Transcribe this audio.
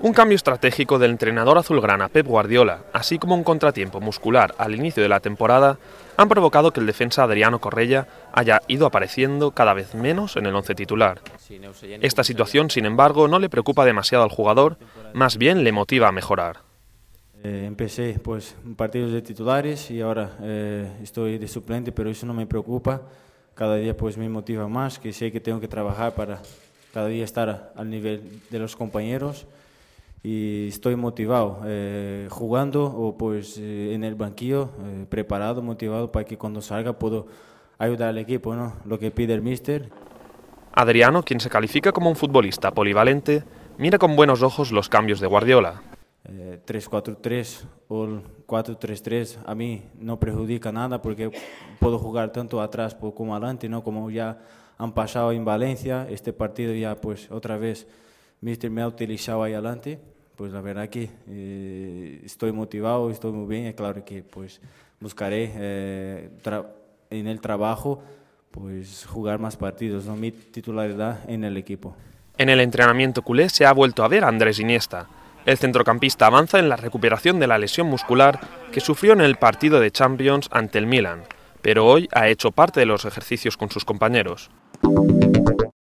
Un cambio estratégico del entrenador azulgrana Pep Guardiola, así como un contratiempo muscular al inicio de la temporada, han provocado que el defensa Adriano Correia haya ido apareciendo cada vez menos en el once titular. Esta situación, sin embargo, no le preocupa demasiado al jugador, más bien le motiva a mejorar. Eh, empecé pues partidos de titulares y ahora eh, estoy de suplente, pero eso no me preocupa. Cada día pues me motiva más, que sé que tengo que trabajar para cada día estar al nivel de los compañeros y estoy motivado eh, jugando o pues eh, en el banquillo, eh, preparado, motivado para que cuando salga puedo ayudar al equipo, ¿no? Lo que pide el míster. Adriano, quien se califica como un futbolista polivalente, mira con buenos ojos los cambios de Guardiola. 3-4-3 eh, o 4-3-3 a mí no perjudica nada porque puedo jugar tanto atrás como adelante, ¿no? Como ya han pasado en Valencia, este partido ya pues otra vez Mister me ha utilizado ahí adelante, pues la verdad que eh, estoy motivado, estoy muy bien, y claro que pues buscaré eh, en el trabajo pues jugar más partidos, mi titularidad en el equipo. En el entrenamiento culé se ha vuelto a ver Andrés Iniesta el centrocampista avanza en la recuperación de la lesión muscular que sufrió en el partido de Champions ante el Milan, pero hoy ha hecho parte de los ejercicios con sus compañeros.